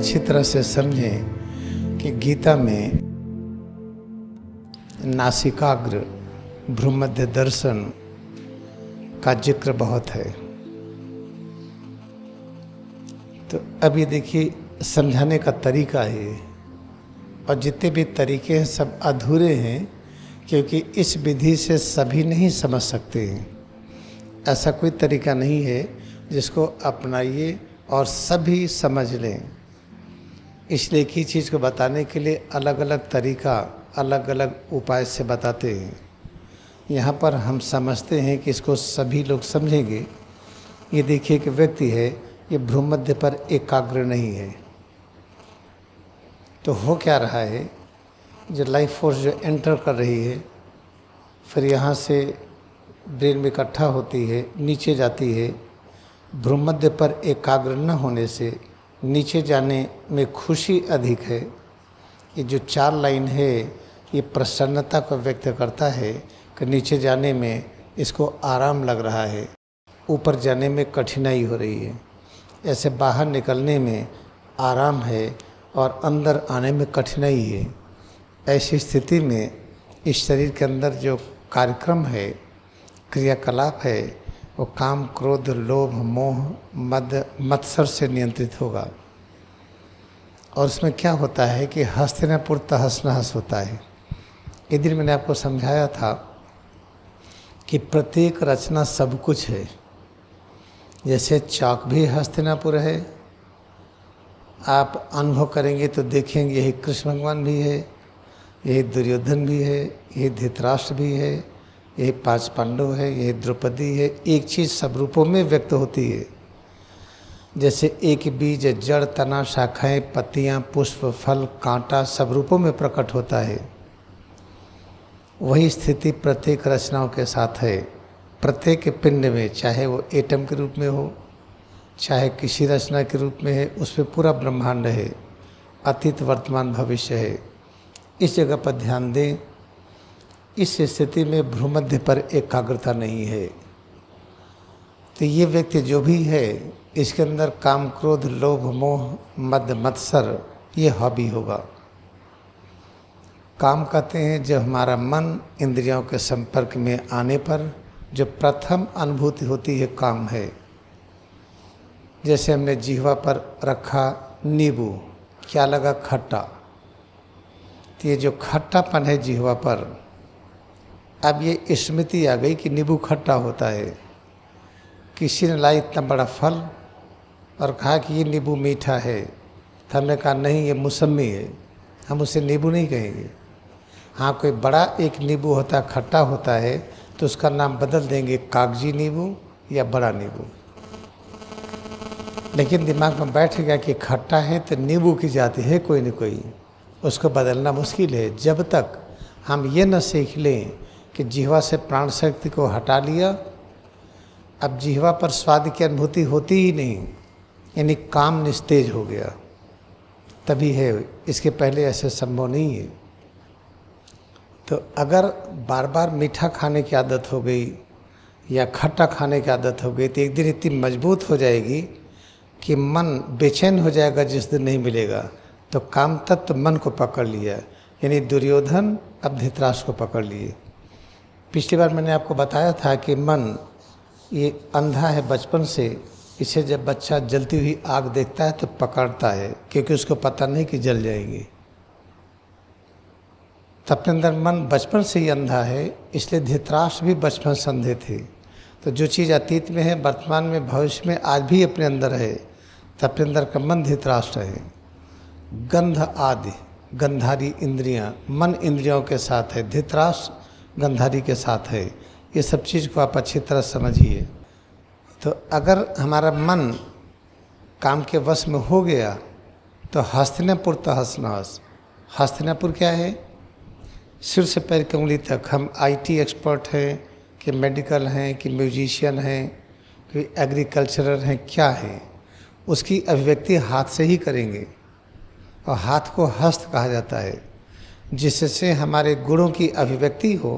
अच्छी तरह से समझें कि गीता में नासिकाग्र भ्रूमध्य दर्शन का जिक्र बहुत है तो अभी देखिए समझाने का तरीका है और जितने भी तरीके हैं सब अधूरे हैं क्योंकि इस विधि से सभी नहीं समझ सकते हैं ऐसा कोई तरीका नहीं है जिसको अपनाइए और सभी समझ लें इसलिए एक ही चीज़ को बताने के लिए अलग अलग तरीका अलग अलग उपाय से बताते हैं यहाँ पर हम समझते हैं कि इसको सभी लोग समझेंगे ये देखिए कि व्यक्ति है ये भ्रूमध्य पर एकाग्र नहीं है तो हो क्या रहा है जो लाइफ फोर्स जो एंटर कर रही है फिर यहाँ से ब्रेन में इकट्ठा होती है नीचे जाती है भ्रूमध्य पर एकाग्र न होने से नीचे जाने में खुशी अधिक है ये जो चार लाइन है ये प्रसन्नता को व्यक्त करता है कि नीचे जाने में इसको आराम लग रहा है ऊपर जाने में कठिनाई हो रही है ऐसे बाहर निकलने में आराम है और अंदर आने में कठिनाई है ऐसी स्थिति में इस शरीर के अंदर जो कार्यक्रम है क्रियाकलाप है वो काम क्रोध लोभ मोह मद मत्सर से नियंत्रित होगा और उसमें क्या होता है कि हस्तिनापुर तहस नहस होता है एक दिन मैंने आपको समझाया था कि प्रत्येक रचना सब कुछ है जैसे चाक भी हस्तिनापुर है आप अनुभव करेंगे तो देखेंगे यही कृष्ण भगवान भी है यही दुर्योधन भी है यही धृतराष्ट्र भी है ये पांच पांडव है ये द्रौपदी है एक चीज़ सब रूपों में व्यक्त होती है जैसे एक बीज जड़ तना शाखाएं पत्तियां, पुष्प फल कांटा सब रूपों में प्रकट होता है वही स्थिति प्रत्येक रचनाओं के साथ है प्रत्येक पिंड में चाहे वो एटम के रूप में हो चाहे किसी रचना के रूप में है उसमें पूरा ब्रह्मांड है अतीत वर्तमान भविष्य है इस जगह पर ध्यान दें इस स्थिति में भ्रूमध्य पर एकाग्रता नहीं है तो ये व्यक्ति जो भी है इसके अंदर काम क्रोध लोभ मोह मद मत्सर ये हॉबी होगा काम कहते हैं जब हमारा मन इंद्रियों के संपर्क में आने पर जो प्रथम अनुभूति होती है काम है जैसे हमने जीवा पर रखा नींबू क्या लगा खट्टा तो ये जो खट्टापन है जीवा पर अब ये स्मृति आ गई कि नींबू खट्टा होता है किसी ने लाई इतना बड़ा फल और कहा कि ये नींबू मीठा है तो हमने कहा नहीं ये मौसमी है हम उसे नींबू नहीं कहेंगे हाँ कोई बड़ा एक नींबू होता खट्टा होता है तो उसका नाम बदल देंगे कागजी नींबू या बड़ा नींबू लेकिन दिमाग में बैठ गया कि खट्टा है तो नींबू की जाति है कोई ना कोई उसको बदलना मुश्किल है जब तक हम ये न सीख लें कि जिहवा से प्राण शक्ति को हटा लिया अब जिहवा पर स्वाद की अनुभूति होती ही नहीं यानी काम निस्तेज हो गया तभी है इसके पहले ऐसे संभव नहीं है तो अगर बार बार मीठा खाने की आदत हो गई या खट्टा खाने की आदत हो गई तो एक दिन इतनी मजबूत हो जाएगी कि मन बेचैन हो जाएगा जिस दिन नहीं मिलेगा तो काम तत्व मन को पकड़ लिया यानी दुर्योधन अब धित्राश को पकड़ लिए पिछली बार मैंने आपको बताया था कि मन ये अंधा है बचपन से इसे जब बच्चा जलती हुई आग देखता है तो पकड़ता है क्योंकि उसको पता नहीं कि जल जाएगी तब के अंदर मन बचपन से ही अंधा है इसलिए धृतराष्ट्र भी बचपन से अंधे थे तो जो चीज़ अतीत में है वर्तमान में भविष्य में आज भी अपने अंदर है तब के अंदर का मन धृतराष्ट्र है गंध आदि गंधारी इंद्रियां मन इंद्रियों के साथ है धृतराष्ट्र गंधारी के साथ है ये सब चीज़ को आप अच्छी तरह समझिए तो अगर हमारा मन काम के वश में हो गया तो हस्तिनापुर तो हंस न हंस हस्तिनापुर क्या है सिर से पैर की उंगली तक हम आईटी एक्सपर्ट हैं कि मेडिकल हैं कि म्यूजिशियन हैं कि एग्रीकल्चरल हैं क्या हैं उसकी अभिव्यक्ति हाथ से ही करेंगे और हाथ को हस्त कहा जाता है जिससे हमारे गुणों की अभिव्यक्ति हो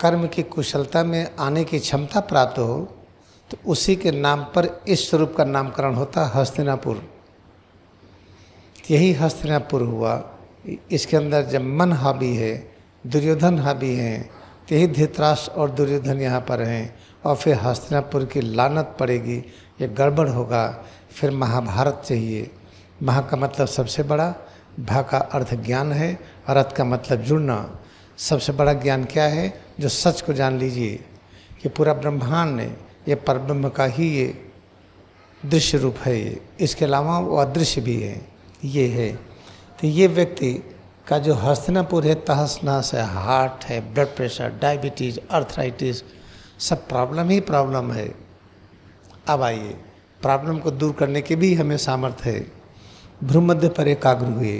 कर्म की कुशलता में आने की क्षमता प्राप्त हो तो उसी के नाम पर इस स्वरूप का नामकरण होता हस्तिनापुर यही हस्तिनापुर हुआ इसके अंदर जब मन हावी है दुर्योधन हावी हैं तो यही धृतराष्ट्र और दुर्योधन यहाँ पर हैं और फिर हस्तिनापुर की लानत पड़ेगी ये गड़बड़ होगा फिर महाभारत चाहिए महा का मतलब सबसे बड़ा भा का अर्थ ज्ञान है और अर्थ का मतलब जुड़ना सबसे बड़ा ज्ञान क्या है जो सच को जान लीजिए कि पूरा ब्रह्मांड है ये परब्रह्म का ही ये दृश्य रूप है ये इसके अलावा वो अदृश्य भी है ये है तो ये व्यक्ति का जो हस्तनापुर है तहस नहस है हार्ट है ब्लड प्रेशर डायबिटीज़ अर्थराइटिस सब प्रॉब्लम ही प्रॉब्लम है अब आइए प्रॉब्लम को दूर करने के भी हमें सामर्थ्य है भ्रूमध्य पर एकाग्र हुए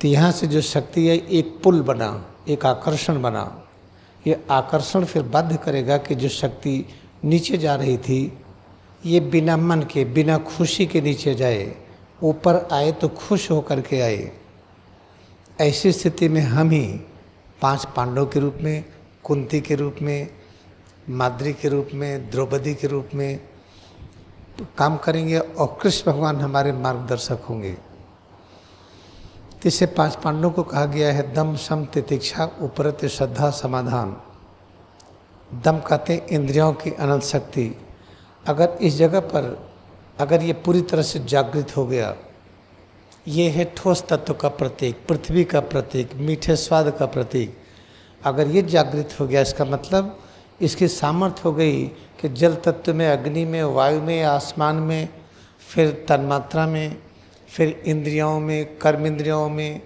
तो यहाँ से जो शक्ति है एक पुल बना एक आकर्षण बना ये आकर्षण फिर बाध्य करेगा कि जो शक्ति नीचे जा रही थी ये बिना मन के बिना खुशी के नीचे जाए ऊपर आए तो खुश होकर के आए ऐसी स्थिति में हम ही पांच पांडव के रूप में कुंती के रूप में माद्री के रूप में द्रौपदी के रूप में काम करेंगे और कृष्ण भगवान हमारे मार्गदर्शक होंगे तीसरे पांच पांडवों को कहा गया है दम सम तितिक्षा उपरत श्रद्धा समाधान दम कहते इंद्रियों की अनंत शक्ति अगर इस जगह पर अगर ये पूरी तरह से जागृत हो गया ये है ठोस तत्व का प्रतीक पृथ्वी का प्रतीक मीठे स्वाद का प्रतीक अगर ये जागृत हो गया इसका मतलब इसकी सामर्थ्य हो गई कि जल तत्व में अग्नि में वायु में आसमान में फिर तन्मात्रा में फिर इंद्रियों में कर्म इंद्रियों में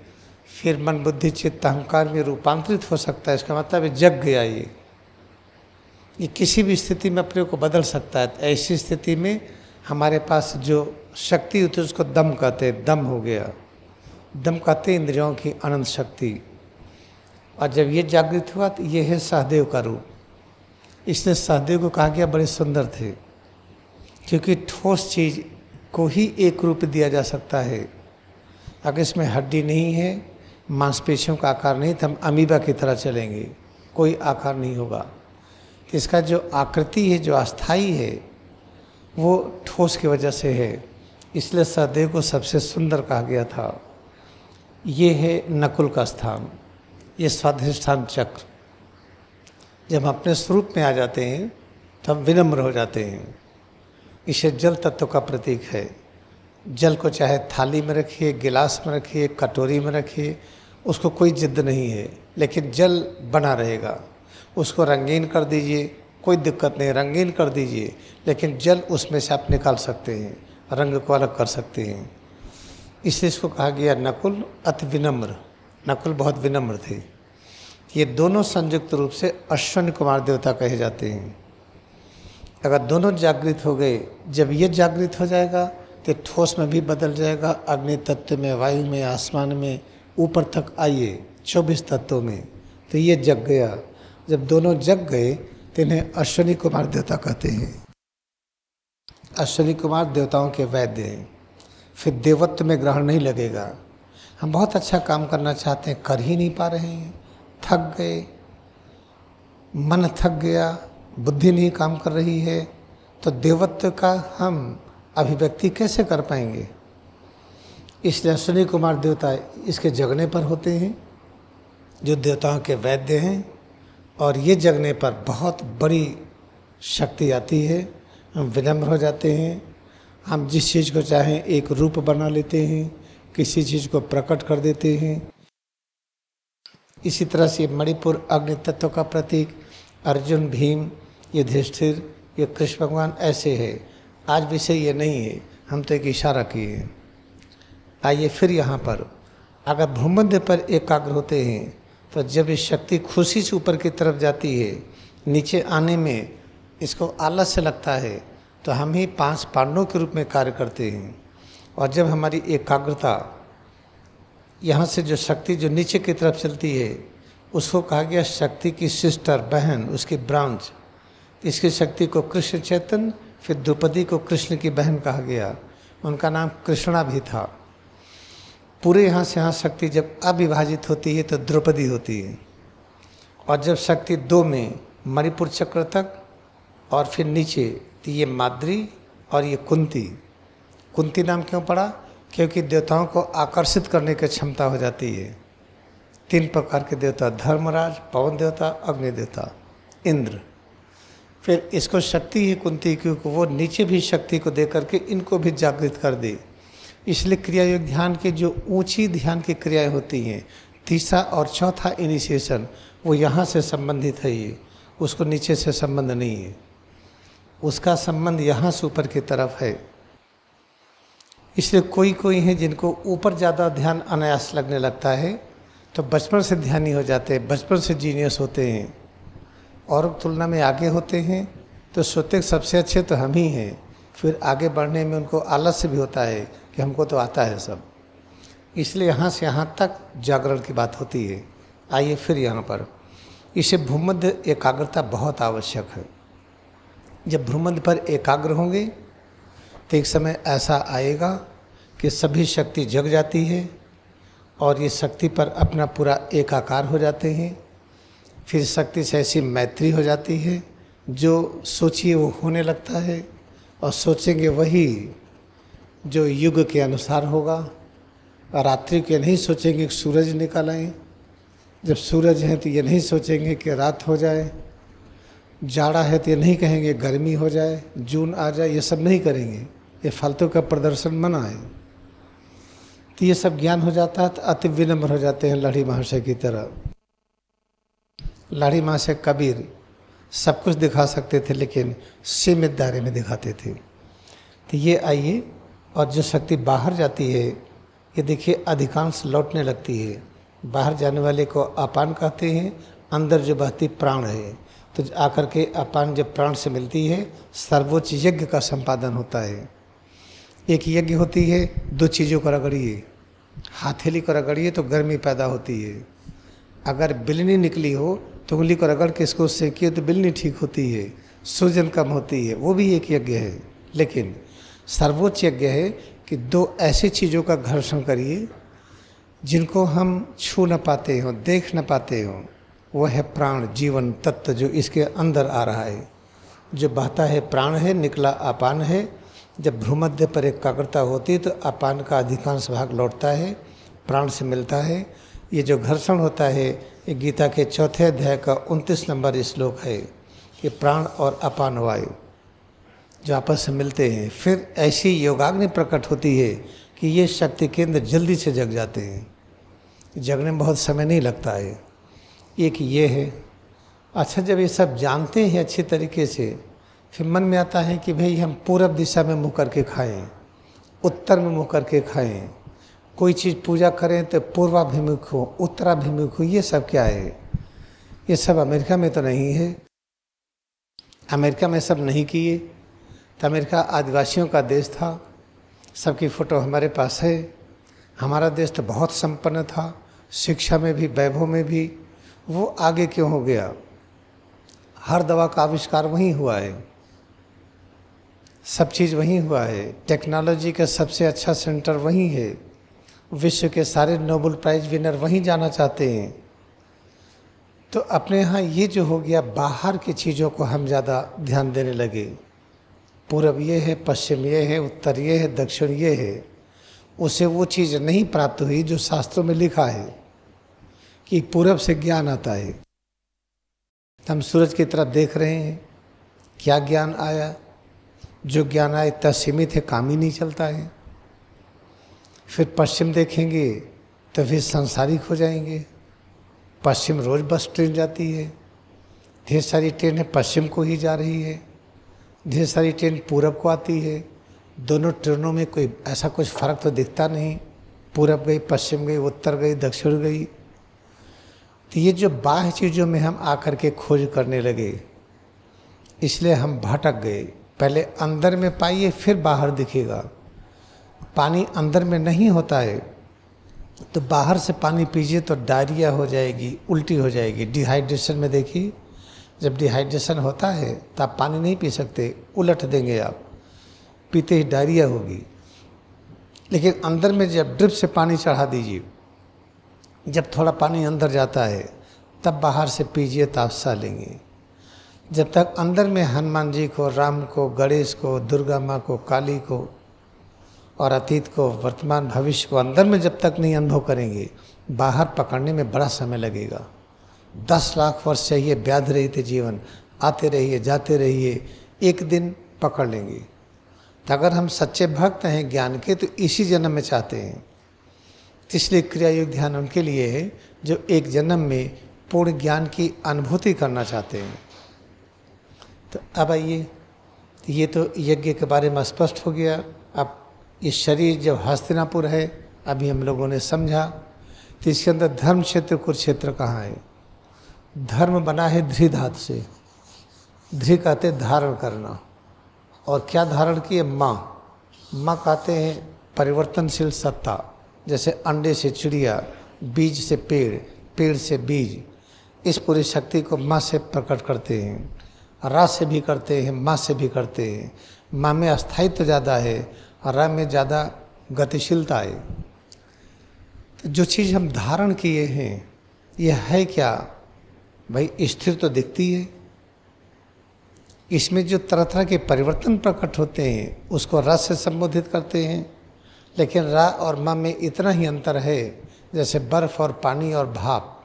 फिर मन बुद्धि चित्त अहंकार में रूपांतरित हो सकता है इसका मतलब है जग गया ये ये किसी भी स्थिति में अपने को बदल सकता है ऐसी स्थिति में हमारे पास जो शक्ति होती है उसको दम कहते हैं दम हो गया दम कहते इंद्रियों की अनंत शक्ति और जब ये जागृत हुआ तो ये है सहदेव का रूप इसलिए सहदेव को कहा गया बड़े सुंदर थे क्योंकि ठोस चीज़ को ही एक रूप दिया जा सकता है अगर इसमें हड्डी नहीं है मांसपेशियों का आकार नहीं तो हम अमीबा की तरह चलेंगे कोई आकार नहीं होगा तो इसका जो आकृति है जो अस्थाई है वो ठोस की वजह से है इसलिए सदैव को सबसे सुंदर कहा गया था ये है नकुल का स्थान ये स्वाधिष्ठान चक्र जब अपने स्वरूप में आ जाते हैं तब विनम्र हो जाते हैं इसे जल तत्व का प्रतीक है जल को चाहे थाली में रखिए गिलास में रखिए कटोरी में रखिए उसको कोई जिद्द नहीं है लेकिन जल बना रहेगा उसको रंगीन कर दीजिए कोई दिक्कत नहीं रंगीन कर दीजिए लेकिन जल उसमें से आप निकाल सकते हैं रंग को अलग कर सकते हैं इसलिए इसको कहा गया नकुल अति विनम्र नकुल बहुत विनम्र थे ये दोनों संयुक्त रूप से अश्वन कुमार देवता कहे जाते हैं अगर दोनों जागृत हो गए जब ये जागृत हो जाएगा तो ठोस में भी बदल जाएगा अग्नि तत्व में वायु में आसमान में ऊपर तक आइए चौबीस तत्वों में तो ये जग गया जब दोनों जग गए तो इन्हें अश्वनी कुमार देवता कहते हैं अश्वनी कुमार देवताओं के वैद्य हैं फिर देवत्व में ग्रहण नहीं लगेगा हम बहुत अच्छा काम करना चाहते हैं कर ही नहीं पा रहे हैं थक गए मन थक गया बुद्धि नहीं काम कर रही है तो देवत्व का हम अभिव्यक्ति कैसे कर पाएंगे इसलिए अश्विनी कुमार देवता इसके जगने पर होते हैं जो देवताओं के वैद्य हैं और ये जगने पर बहुत बड़ी शक्ति आती है हम विनम्र हो जाते हैं हम जिस चीज़ को चाहें एक रूप बना लेते हैं किसी चीज़ को प्रकट कर देते हैं इसी तरह से मणिपुर अग्नि तत्व का प्रतीक अर्जुन भीम युधिष्ठिर ये कृष्ण भगवान ऐसे है आज विषय ये नहीं है हम तो एक इशारा किए हैं आइए फिर यहाँ पर अगर भूमध्य पर एकाग्र होते हैं तो जब ये शक्ति खुशी से ऊपर की तरफ जाती है नीचे आने में इसको आलस्य लगता है तो हम ही पांच पांडवों के रूप में कार्य करते हैं और जब हमारी एकाग्रता यहाँ से जो शक्ति जो नीचे की तरफ चलती है उसको कहा गया शक्ति की सिस्टर बहन उसकी ब्रांच इसकी शक्ति को कृष्ण चेतन फिर द्रौपदी को कृष्ण की बहन कहा गया उनका नाम कृष्णा भी था पूरे यहाँ से यहाँ शक्ति जब अविभाजित होती है तो द्रौपदी होती है और जब शक्ति दो में मणिपुर चक्र तक और फिर नीचे तो ये माद्री और ये कुंती कुंती नाम क्यों पड़ा क्योंकि देवताओं को आकर्षित करने की क्षमता हो जाती है तीन प्रकार के देवता धर्मराज पवन देवता अग्नि देवता इंद्र फिर इसको शक्ति ही कुंती क्योंकि वो नीचे भी शक्ति को दे करके इनको भी जागृत कर दे इसलिए क्रिया योग ध्यान की जो ऊंची ध्यान की क्रियाएं होती हैं तीसरा और चौथा इनिशिएशन वो यहाँ से संबंधित है ये उसको नीचे से संबंध नहीं है उसका संबंध यहाँ से ऊपर की तरफ है इसलिए कोई कोई हैं जिनको ऊपर ज़्यादा ध्यान अनायास लगने लगता है तो बचपन से ध्यानी हो जाते हैं बचपन से जीनियस होते हैं और तुलना में आगे होते हैं तो सोते सबसे अच्छे तो हम ही हैं फिर आगे बढ़ने में उनको आलस्य भी होता है कि हमको तो आता है सब इसलिए यहाँ से यहाँ तक जागरण की बात होती है आइए फिर यहाँ पर इसे भूमध्य एकाग्रता बहुत आवश्यक है जब भ्रूमध्य पर एकाग्र होंगे तो एक समय ऐसा आएगा कि सभी शक्ति जग जाती है और ये शक्ति पर अपना पूरा एकाकार हो जाते हैं फिर शक्ति से ऐसी मैत्री हो जाती है जो सोचिए वो होने लगता है और सोचेंगे वही जो युग के अनुसार होगा रात्रि के नहीं सोचेंगे कि सूरज निकल आए जब सूरज है तो ये नहीं सोचेंगे कि रात हो जाए जाड़ा है तो ये नहीं कहेंगे गर्मी हो जाए जून आ जाए ये सब नहीं करेंगे ये फालतू का प्रदर्शन मना है तो ये सब ज्ञान हो जाता है तो अति विनम्र हो जाते हैं लाढ़ी महाशय की तरह लाढ़ी महाशय कबीर सब कुछ दिखा सकते थे लेकिन सीमित दायरे में दिखाते थे तो ये आइए और जो शक्ति बाहर जाती है ये देखिए अधिकांश लौटने लगती है बाहर जाने वाले को अपान कहते हैं अंदर जो बहती प्राण है तो आकर के अपान जब प्राण से मिलती है सर्वोच्च यज्ञ का संपादन होता है एक यज्ञ होती है दो चीज़ों को रगड़िए हाथेली को रगड़िए तो गर्मी पैदा होती है अगर बिलनी निकली हो तो उंगली को रगड़ के इसको सेकिए तो बिलनी ठीक होती है सूजन कम होती है वो भी एक यज्ञ है लेकिन सर्वोच्च यज्ञ है कि दो ऐसी चीज़ों का घर्षण करिए जिनको हम छू न पाते हों देख न पाते हों वह है प्राण जीवन तत्व जो इसके अंदर आ रहा है जो बहता है प्राण है निकला अपान है जब भ्रूमध्य पर एकाग्रता होती है तो अपान का अधिकांश भाग लौटता है प्राण से मिलता है ये जो घर्षण होता है ये गीता के चौथे अध्याय का उनतीस नंबर श्लोक है कि प्राण और अपान वायु जो आपस में मिलते हैं फिर ऐसी योगाग्नि प्रकट होती है कि ये शक्ति केंद्र जल्दी से जग जाते हैं जगने में बहुत समय नहीं लगता है एक ये है अच्छा जब ये सब जानते हैं अच्छे तरीके से फिर मन में आता है कि भाई हम पूरब दिशा में मुँह करके खाएं उत्तर में मुँह करके खाएं कोई चीज़ पूजा करें तो पूर्वाभिमुख हो उत्तराभिमुख हो ये सब क्या है ये सब अमेरिका में तो नहीं है अमेरिका में सब नहीं किए तो अमेरिका आदिवासियों का देश था सबकी फ़ोटो हमारे पास है हमारा देश तो बहुत संपन्न था शिक्षा में भी वैभव में भी वो आगे क्यों हो गया हर दवा का आविष्कार वहीं हुआ है सब चीज़ वहीं हुआ है टेक्नोलॉजी का सबसे अच्छा सेंटर वहीं है विश्व के सारे नोबल प्राइज़ विनर वहीं जाना चाहते हैं तो अपने यहाँ ये जो हो गया बाहर की चीज़ों को हम ज़्यादा ध्यान देने लगे पूरब ये है पश्चिम ये है उत्तर ये है दक्षिण ये है उसे वो चीज़ नहीं प्राप्त हुई जो शास्त्रों में लिखा है कि पूरब से ज्ञान आता है हम सूरज की तरफ देख रहे हैं क्या ज्ञान आया जो ज्ञान है इतना सीमित है काम ही नहीं चलता है फिर पश्चिम देखेंगे तो फिर सांसारिक हो जाएंगे पश्चिम रोज़ बस ट्रेन जाती है ढेर सारी ट्रेनें पश्चिम को ही जा रही है ढेर सारी ट्रेन पूरब को आती है दोनों ट्रेनों में कोई ऐसा कुछ फ़र्क तो दिखता नहीं पूरब गई पश्चिम गई उत्तर गई दक्षिण गई तो ये जो बाह्य चीज़ों में हम आकर के खोज करने लगे इसलिए हम भटक गए पहले अंदर में पाइए फिर बाहर दिखेगा पानी अंदर में नहीं होता है तो बाहर से पानी पीजिए तो डायरिया हो जाएगी उल्टी हो जाएगी डिहाइड्रेशन में देखिए जब डिहाइड्रेशन होता है तो आप पानी नहीं पी सकते उलट देंगे आप पीते ही डायरिया होगी लेकिन अंदर में जब ड्रिप से पानी चढ़ा दीजिए जब थोड़ा पानी अंदर जाता है तब बाहर से पीजिए तो आप सह लेंगे जब तक अंदर में हनुमान जी को राम को गणेश को दुर्गा माँ को काली को और अतीत को वर्तमान भविष्य को अंदर में जब तक नहीं अनुभव करेंगे बाहर पकड़ने में बड़ा समय लगेगा दस लाख वर्ष चाहिए व्याध रही थे जीवन आते रहिए जाते रहिए एक दिन पकड़ लेंगे तो अगर हम सच्चे भक्त हैं ज्ञान के तो इसी जन्म में चाहते हैं इसलिए क्रियायोग ध्यान उनके लिए है जो एक जन्म में पूर्ण ज्ञान की अनुभूति करना चाहते हैं तो अब आइए ये तो यज्ञ के बारे में स्पष्ट हो गया अब ये शरीर जब हस्तिनापुर है अभी हम लोगों ने समझा तो इसके अंदर धर्म क्षेत्र कुरुक्षेत्र कहाँ है धर्म बना है धृ धातु से धृ कहते धारण करना और क्या धारण किए माँ माँ कहते हैं परिवर्तनशील सत्ता जैसे अंडे से चिड़िया बीज से पेड़ पेड़ से बीज इस पूरी शक्ति को माँ से प्रकट करते हैं रा से भी करते हैं माँ से भी करते हैं माँ में अस्थायित्व तो ज़्यादा है और रा में ज़्यादा गतिशीलता है तो जो चीज़ हम धारण किए हैं यह है क्या भाई स्थिर तो दिखती है इसमें जो तरह तरह के परिवर्तन प्रकट होते हैं उसको रस से संबोधित करते हैं लेकिन रा और माँ में इतना ही अंतर है जैसे बर्फ़ और पानी और भाप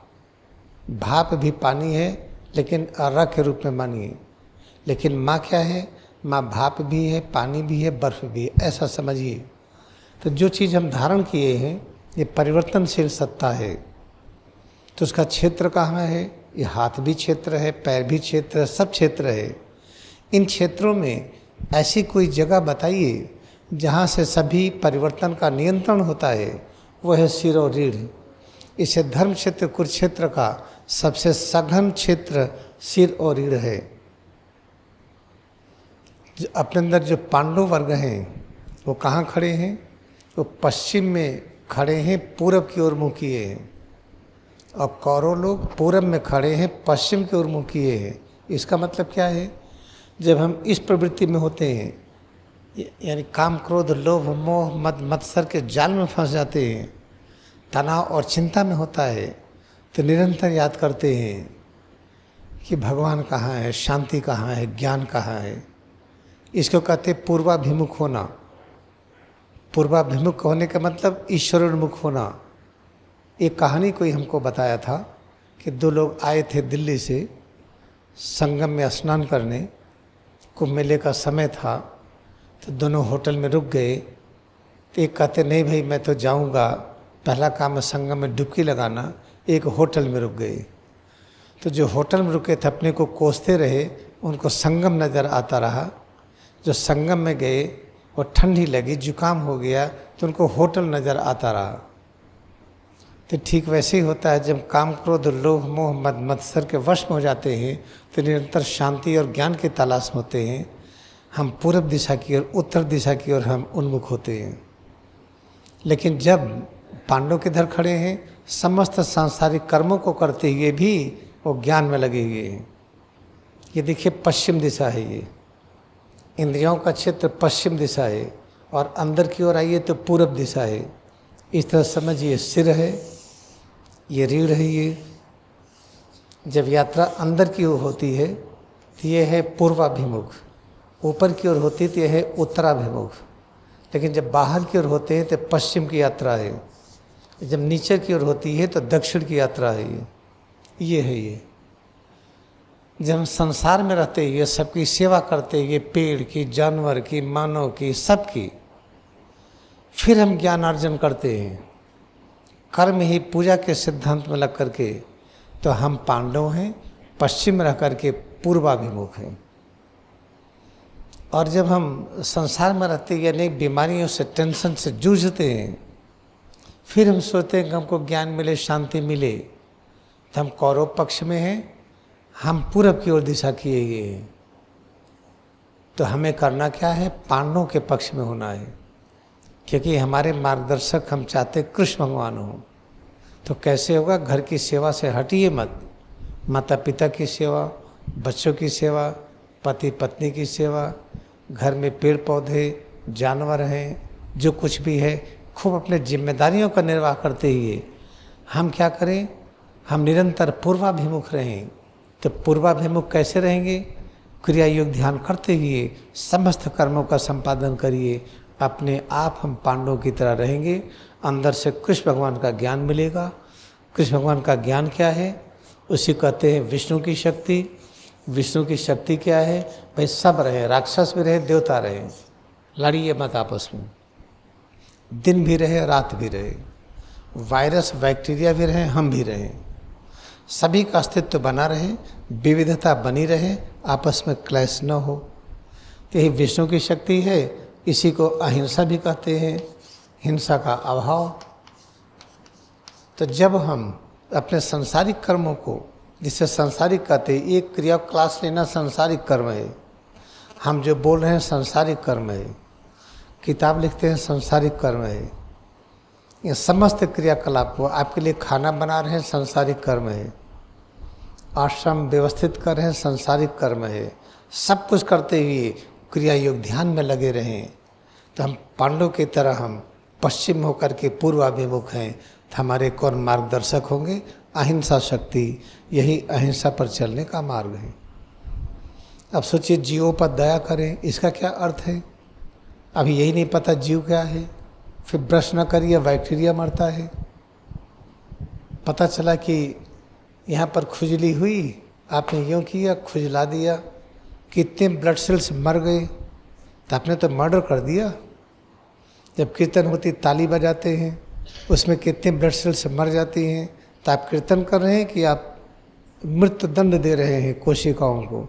भाप भी पानी है लेकिन रा के रूप में मानिए लेकिन माँ क्या है माँ भाप भी है पानी भी है बर्फ़ भी है ऐसा समझिए तो जो चीज़ हम धारण किए हैं ये परिवर्तनशील सत्ता है तो उसका क्षेत्र कहाँ है ये हाथ भी क्षेत्र है पैर भी क्षेत्र है सब क्षेत्र है इन क्षेत्रों में ऐसी कोई जगह बताइए जहाँ से सभी परिवर्तन का नियंत्रण होता है वह है सिर और रीढ़ इसे धर्म क्षेत्र कुरुक्षेत्र का सबसे सघन क्षेत्र सिर और रीढ़ है अपने अंदर जो पांडव वर्ग हैं वो कहाँ खड़े हैं वो पश्चिम में खड़े हैं पूरब की ओर मुँह किए हैं और कौरव लोग पूरब में खड़े हैं पश्चिम की ओर मुँह किए हैं इसका मतलब क्या है जब हम इस प्रवृत्ति में होते हैं यानी काम क्रोध लोभ मोह मद मत्सर के जाल में फंस जाते हैं तनाव और चिंता में होता है तो निरंतर याद करते हैं कि भगवान कहाँ है शांति कहाँ है ज्ञान कहाँ है इसको कहते हैं पूर्वाभिमुख होना पूर्वाभिमुख होने का मतलब ईश्वरोन्मुख होना एक कहानी कोई हमको बताया था कि दो लोग आए थे दिल्ली से संगम में स्नान करने कुंभ मेले का समय था तो दोनों होटल में रुक गए तो एक कहते नहीं भाई मैं तो जाऊंगा पहला काम है संगम में डुबकी लगाना एक होटल में रुक गए तो जो होटल में रुके थे अपने को कोसते रहे उनको संगम नज़र आता रहा जो संगम में गए वो ठंडी लगी जुकाम हो गया तो उनको होटल नज़र आता रहा तो ठीक वैसे ही होता है जब काम क्रोध लोह मोह मद मत्सर के वश में हो जाते हैं तो निरंतर शांति और ज्ञान की तलाश में होते हैं हम पूर्व दिशा की ओर उत्तर दिशा की ओर हम उन्मुख होते हैं लेकिन जब पांडव के धर खड़े हैं समस्त सांसारिक कर्मों को करते हुए भी वो ज्ञान में लगे हुए हैं ये देखिए पश्चिम दिशा है ये इंद्रियों का क्षेत्र पश्चिम दिशा है और अंदर की ओर आइए तो पूरब दिशा है इस तरह समझिए सिर है ये रीढ़ है ये जब यात्रा अंदर की ओर होती है तो ये है पूर्वाभिमुख ऊपर की ओर होती तो यह है उत्तराभिमुख लेकिन जब बाहर की ओर होते हैं तो पश्चिम की यात्रा है जब नीचे की ओर होती है तो दक्षिण की यात्रा है ये ये है ये जब हम संसार में रहते हुए सबकी सेवा करते हुए पेड़ की जानवर की मानव की सबकी फिर हम ज्ञान अर्जन करते हैं कर्म ही पूजा के सिद्धांत में लग करके तो हम पांडव हैं पश्चिम रह करके पूर्वाभिमुख हैं और जब हम संसार में रहते हैं अनेक बीमारियों से टेंशन से जूझते हैं फिर हम सोचते हैं कि हमको ज्ञान मिले शांति मिले तो हम कौरव पक्ष में हैं हम पूरब की ओर दिशा किए ये हैं तो हमें करना क्या है पांडवों के पक्ष में होना है क्योंकि हमारे मार्गदर्शक हम चाहते कृष्ण भगवान हों तो कैसे होगा घर की सेवा से हटिए मत माता पिता की सेवा बच्चों की सेवा पति पत्नी की सेवा घर में पेड़ पौधे जानवर हैं जो कुछ भी है खूब अपने जिम्मेदारियों का निर्वाह करते हुए हम क्या करें हम निरंतर पूर्वाभिमुख रहें तो पूर्वाभिमुख कैसे रहेंगे क्रिया योग ध्यान करते हुए समस्त कर्मों का संपादन करिए अपने आप हम पांडवों की तरह रहेंगे अंदर से कृष्ण भगवान का ज्ञान मिलेगा कृष्ण भगवान का ज्ञान क्या है उसी कहते हैं विष्णु की शक्ति विष्णु की शक्ति क्या है भाई सब रहे राक्षस भी रहे देवता रहे लड़िए मत आपस में दिन भी रहे रात भी रहे वायरस बैक्टीरिया भी रहे हम भी रहें सभी का अस्तित्व बना रहे विविधता बनी रहे आपस में क्लैश न हो तो यही विष्णु की शक्ति है इसी को अहिंसा भी कहते हैं हिंसा का अभाव तो जब हम अपने संसारिक कर्मों को जिसे संसारिक कहते हैं ये क्रिया क्लास लेना संसारिक कर्म है हम जो बोल रहे हैं संसारिक कर्म है किताब लिखते हैं संसारिक कर्म है ये समस्त क्रियाकलाप को आपके लिए खाना बना रहे हैं संसारिक कर्म है आश्रम व्यवस्थित कर रहे हैं संसारिक कर्म है सब कुछ करते हुए क्रिया योग ध्यान में लगे रहें तो हम पांडव की तरह हम पश्चिम होकर के पूर्वाभिमुख हैं तो हमारे कौन मार्गदर्शक होंगे अहिंसा शक्ति यही अहिंसा पर चलने का मार्ग है अब सोचिए जीवों पर दया करें इसका क्या अर्थ है अभी यही नहीं पता जीव क्या है फिर ब्रश ना करिए बैक्टीरिया मरता है पता चला कि यहाँ पर खुजली हुई आपने यूँ किया खुजला दिया कितने ब्लड सेल्स मर गए तो आपने तो मर्डर कर दिया जब कीर्तन होती ताली बजाते हैं उसमें कितने ब्लड सेल्स मर जाती हैं तो आप कीर्तन कर रहे हैं कि आप मृत्युदंड दे रहे हैं कोशिकाओं को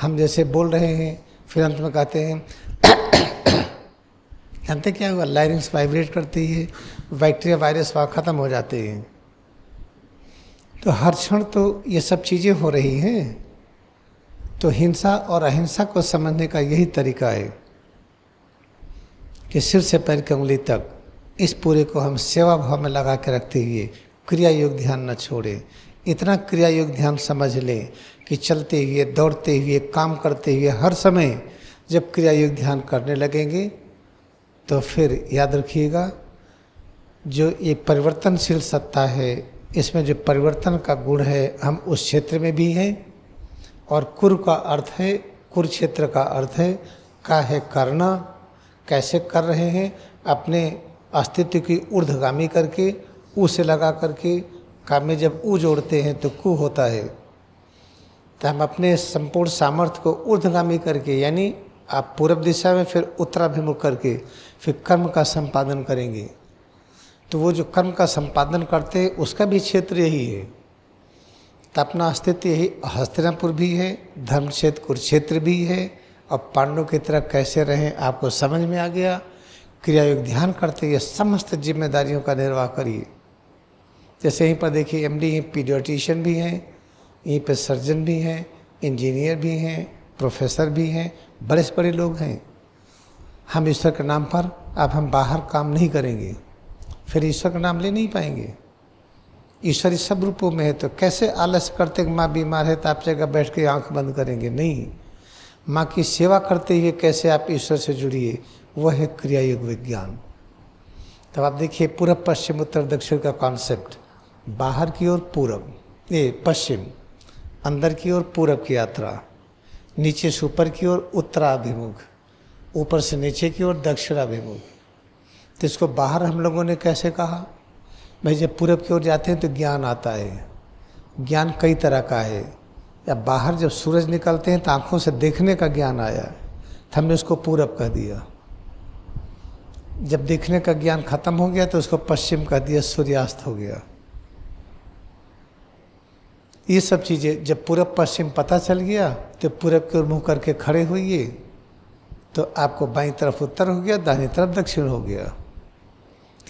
हम जैसे बोल रहे हैं फिर अंत में कहते हैं जानते क्या हुआ लाइनिंग्स वाइब्रेट करती है बैक्टीरिया वायरस वहाँ ख़त्म हो जाते हैं तो हर क्षण तो ये सब चीज़ें हो रही हैं तो हिंसा और अहिंसा को समझने का यही तरीका है कि सिर से पैर की उंगली तक इस पूरे को हम सेवा भाव में लगा के रखते हुए क्रिया योग ध्यान न छोड़ें इतना क्रिया योग ध्यान समझ लें कि चलते हुए दौड़ते हुए काम करते हुए हर समय जब क्रिया योग ध्यान करने लगेंगे तो फिर याद रखिएगा जो ये परिवर्तनशील सत्ता है इसमें जो परिवर्तन का गुण है हम उस क्षेत्र में भी हैं और कुर का अर्थ है कुरुक्षेत्र का अर्थ है का है करना कैसे कर रहे हैं अपने अस्तित्व की ऊर्धगामी करके ऊ से लगा करके काम में जब ऊ जोड़ते हैं तो कु होता है तो हम अपने संपूर्ण सामर्थ्य को ऊर्धगामी करके यानी आप पूर्व दिशा में फिर उत्तराभिमुख करके फिर कर्म का संपादन करेंगे तो वो जो कर्म का संपादन करते हैं उसका भी क्षेत्र यही है तो अपना अस्तित्व यही हस्तिनापुर भी है धर्म क्षेत्र कुरुक्षेत्र भी है और पांडव की तरह कैसे रहें आपको समझ में आ गया क्रियायोग ध्यान करते हुए समस्त जिम्मेदारियों का निर्वाह करिए जैसे यहीं पर देखिए एम डी पीडियोटिशियन भी हैं यहीं पर सर्जन भी हैं इंजीनियर भी हैं प्रोफेसर भी हैं बड़े से बड़े लोग हैं हम ईश्वर के नाम पर अब हम बाहर काम नहीं करेंगे फिर ईश्वर का नाम ले नहीं पाएंगे ईश्वर सब रूपों में है तो कैसे आलस करते कि माँ बीमार है तो आप जगह बैठ के आंख बंद करेंगे नहीं माँ की सेवा करते हुए कैसे आप ईश्वर से जुड़िए वह है क्रिया योग विज्ञान तब आप देखिए पूर्व पश्चिम उत्तर दक्षिण का कॉन्सेप्ट बाहर की ओर पूरब ये पश्चिम अंदर की ओर पूरब की यात्रा नीचे से ऊपर की ओर उत्तराभिमुख ऊपर से नीचे की ओर दक्षिणाभिमुख तो इसको बाहर हम लोगों ने कैसे कहा भाई जब पूरब की ओर जाते हैं तो ज्ञान आता है ज्ञान कई तरह का है या बाहर जब सूरज निकलते हैं तो आँखों से देखने का ज्ञान आया तो हमने उसको पूरब कह दिया जब देखने का ज्ञान खत्म हो गया तो उसको पश्चिम कह दिया सूर्यास्त हो गया ये सब चीज़ें जब पूरब पश्चिम पता चल गया तो पूरब की ओर मुँह करके खड़े होइए तो आपको बाई तरफ उत्तर हो गया दाहिनी तरफ दक्षिण हो गया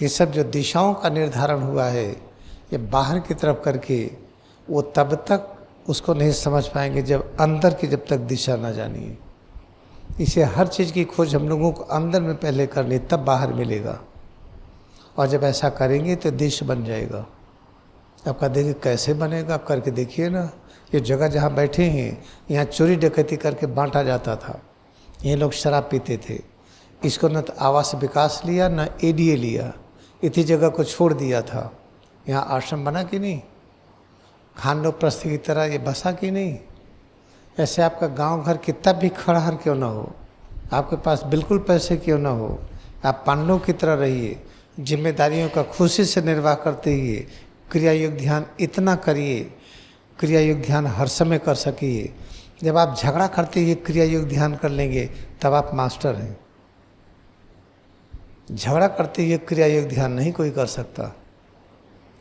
ये सब जो दिशाओं का निर्धारण हुआ है ये बाहर की तरफ करके वो तब तक उसको नहीं समझ पाएंगे जब अंदर की जब तक दिशा ना जानिए इसे हर चीज़ की खोज हम लोगों को अंदर में पहले करनी तब बाहर मिलेगा और जब ऐसा करेंगे तो देश बन जाएगा आपका देखिए कैसे बनेगा आप करके देखिए ना ये जगह जहाँ बैठे हैं यहाँ चोरी डकैती करके बांटा जाता था ये लोग शराब पीते थे इसको न तो आवास विकास लिया न ए लिया इसी जगह को छोड़ दिया था यहाँ आश्रम बना कि नहीं खान लोग प्रस्थ की तरह ये बसा कि नहीं ऐसे आपका गांव घर कितना भी हर क्यों ना हो आपके पास बिल्कुल पैसे क्यों ना हो आप पांडवों की तरह रहिए जिम्मेदारियों का खुशी से निर्वाह करते हुए क्रिया ध्यान इतना करिए क्रिया ध्यान हर समय कर सकिए जब आप झगड़ा करते हुए क्रिया ध्यान कर लेंगे तब आप मास्टर हैं झगड़ा करते हुए क्रिया ध्यान नहीं कोई कर सकता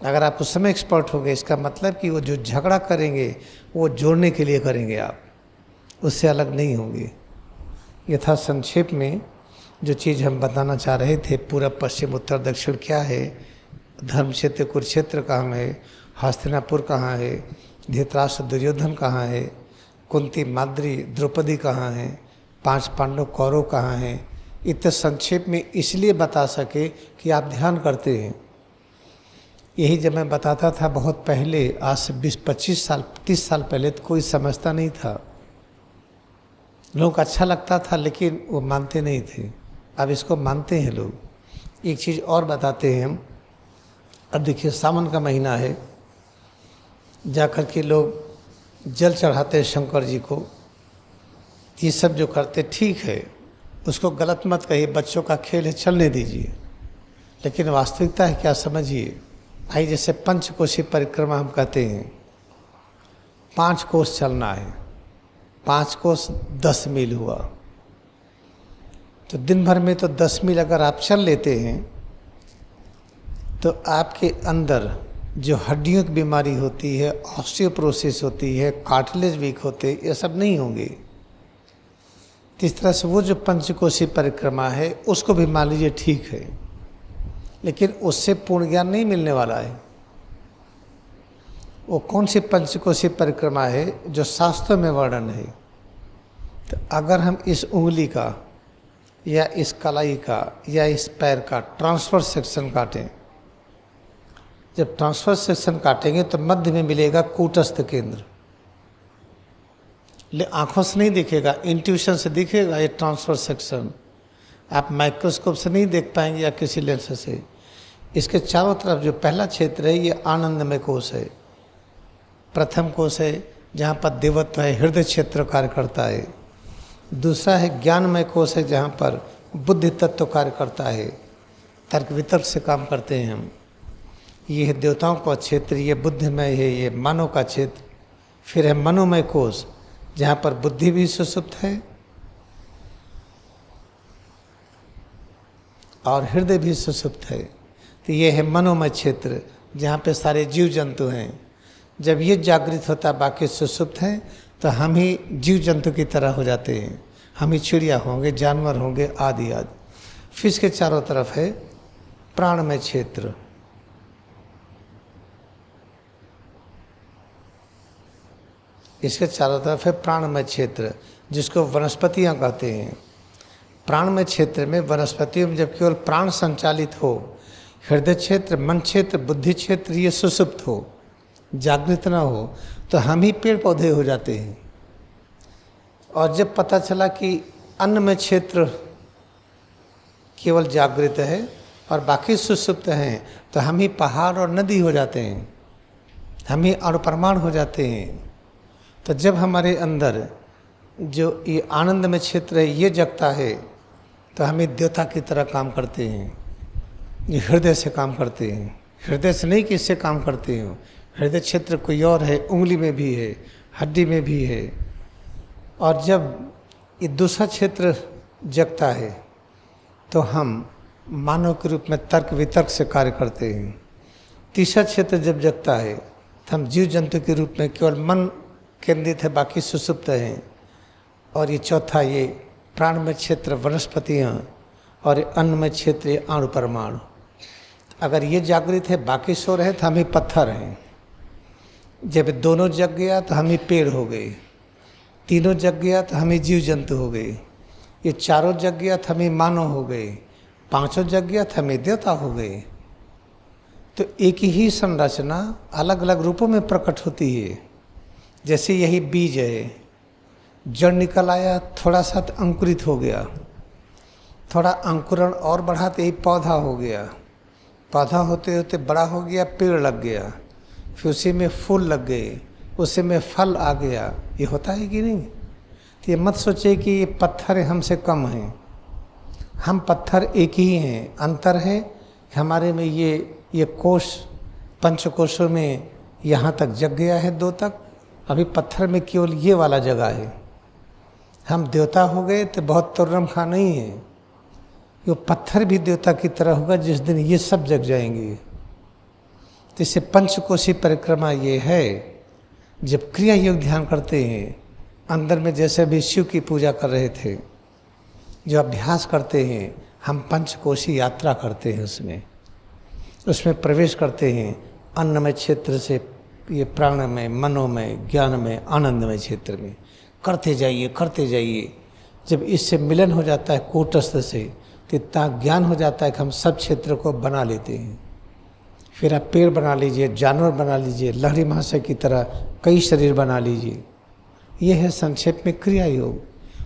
अगर आप उस समय एक्सपर्ट हो गए इसका मतलब कि वो जो झगड़ा करेंगे वो जोड़ने के लिए करेंगे आप उससे अलग नहीं होंगे यथा संक्षेप में जो चीज़ हम बताना चाह रहे थे पूरा पश्चिम उत्तर दक्षिण क्या है धर्म क्षेत्र कुरुक्षेत्र कहाँ है हस्तिनापुर कहाँ है धृतराष्ट्र दुर्योधन कहाँ है कुंती माद्री द्रौपदी कहाँ है पांच पांडव कौरव कहाँ हैं इतने संक्षेप में इसलिए बता सके कि आप ध्यान करते हैं यही जब मैं बताता था बहुत पहले आज से बीस पच्चीस साल तीस साल पहले तो कोई समझता नहीं था लोग अच्छा लगता था लेकिन वो मानते नहीं थे अब इसको मानते हैं लोग एक चीज़ और बताते हैं हम अब देखिए सावन का महीना है जाकर के लोग जल चढ़ाते हैं शंकर जी को ये सब जो करते ठीक है उसको गलत मत कहिए बच्चों का खेल है चलने दीजिए लेकिन वास्तविकता है क्या समझिए भाई जैसे पंचकोशी परिक्रमा हम कहते हैं पाँच कोस चलना है पाँच कोस दस मील हुआ तो दिन भर में तो दस मील अगर आप चल लेते हैं तो आपके अंदर जो हड्डियों की बीमारी होती है ऑस्टियोप्रोसिस होती है कार्टिलेज वीक होते ये सब नहीं होंगे इस तरह से वो जो पंचकोशी परिक्रमा है उसको भी मान लीजिए ठीक है लेकिन उससे पूर्ण ज्ञान नहीं मिलने वाला है वो कौन सी पंचकोशी परिक्रमा है जो शास्त्र में वर्णन है तो अगर हम इस उंगली का या इस कलाई का या इस पैर का ट्रांसफर सेक्शन काटें जब ट्रांसफर सेक्शन काटेंगे तो मध्य में मिलेगा कूटस्थ केंद्र ले आँखों से नहीं दिखेगा इंट्यूशन से दिखेगा ये ट्रांसफर सेक्शन आप माइक्रोस्कोप से नहीं देख पाएंगे या किसी लेंस से इसके चारों तरफ जो पहला क्षेत्र है ये आनंदमय कोष है प्रथम कोष है जहाँ पर देवत्व है हृदय क्षेत्र कार्य करता है दूसरा है ज्ञानमय कोष है जहाँ पर बुद्धि तत्व कार्य करता है तर्क वितर्क से काम करते हैं हम ये देवताओं का क्षेत्र ये बुद्धिमय है ये मानव का क्षेत्र फिर है मनोमय कोष जहाँ पर बुद्धि भी सुसुप्त है और हृदय भी सुसुप्त है तो ये है मनोमय क्षेत्र जहाँ पे सारे जीव जंतु हैं जब ये जागृत होता बाकी सुसुप्त हैं तो हम ही जीव जंतु की तरह हो जाते हैं हम ही चिड़िया होंगे जानवर होंगे आदि आदि फिर इसके चारों तरफ है प्राणमय क्षेत्र इसके चारों तरफ है प्राणमय क्षेत्र जिसको वनस्पतियाँ कहते हैं प्राणमय क्षेत्र में वनस्पतियों में जब केवल प्राण संचालित हो हृदय क्षेत्र मन क्षेत्र बुद्धि क्षेत्र ये सुसुप्त हो जागृत ना हो तो हम ही पेड़ पौधे हो जाते हैं और जब पता चला कि अन्नमय क्षेत्र केवल जागृत है और बाकी सुसुप्त हैं तो हम ही पहाड़ और नदी हो जाते हैं हम ही अनुप्रमाण हो जाते हैं तो जब हमारे अंदर जो ये आनंद में क्षेत्र है ये जगता है तो हमें देवता की तरह काम करते हैं ये हृदय से काम करते हैं हृदय से नहीं कि इससे काम करते हैं हृदय क्षेत्र कोई और है उंगली में भी है हड्डी में भी है और जब ये दूसरा क्षेत्र जगता है तो हम मानव के रूप में तर्क वितर्क से कार्य करते हैं तीसरा क्षेत्र जब जगता है तो हम जीव जंतु के रूप में केवल मन केंद्रित है बाकी सुसुप्त हैं और ये चौथा ये प्राण में क्षेत्र वनस्पतियाँ और अन्न में क्षेत्र ये अणु परमाणु अगर ये जागृत है बाकी सो रहे तो हम ही पत्थर हैं जब दोनों जग गया तो हम ही पेड़ हो गए तीनों जग गया तो हम ही जीव जंतु हो गए ये चारों जग गया तो हम ही मानव हो गए पांचों जग गया तो हम ही देवता हो गए तो एक ही संरचना अलग अलग रूपों में प्रकट होती है जैसे यही बीज है जड़ निकल आया थोड़ा सा तो अंकुरित हो गया थोड़ा अंकुरण और बढ़ा तो यही पौधा हो गया पौधा होते होते बड़ा हो गया पेड़ लग गया फिर उसी में फूल लग गए उसी में फल आ गया ये होता है कि नहीं तो ये मत सोचे कि ये पत्थर हमसे कम हैं हम पत्थर एक ही हैं अंतर है कि हमारे में ये ये कोष पंचकोशों में यहाँ तक जग गया है दो तक अभी पत्थर में केवल ये वाला जगह है हम देवता हो गए तो बहुत तुर्रम खा नहीं है वो पत्थर भी देवता की तरह होगा जिस दिन ये सब जग जाएंगे तो इससे पंचकोशी परिक्रमा ये है जब क्रिया योग ध्यान करते हैं अंदर में जैसे भी शिव की पूजा कर रहे थे जो अभ्यास करते हैं हम पंचकोशी यात्रा करते हैं उसमें उसमें प्रवेश करते हैं अन्नमय क्षेत्र से ये प्राण में मनो में ज्ञान में आनंद में क्षेत्र में करते जाइए करते जाइए जब इससे मिलन हो जाता है कोटस्थ से तो इतना ज्ञान हो जाता है कि हम सब क्षेत्र को बना लेते हैं फिर आप पेड़ बना लीजिए जानवर बना लीजिए लहरी महाशय की तरह कई शरीर बना लीजिए यह है संक्षेप में क्रिया योग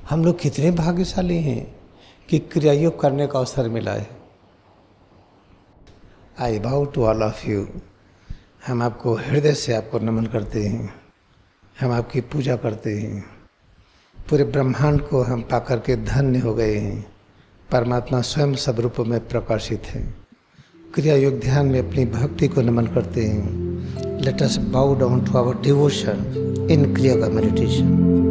हम लोग कितने भाग्यशाली हैं कि क्रिया योग करने का अवसर मिला है आई बाउ टू ऑल ऑफ यू हम आपको हृदय से आपको नमन करते हैं हम आपकी पूजा करते हैं पूरे ब्रह्मांड को हम पा करके धन्य हो गए हैं परमात्मा स्वयं सब रूपों में प्रकाशित है क्रिया योग ध्यान में अपनी भक्ति को नमन करते हैं let us bow down to our devotion in kriya का मेडिटेशन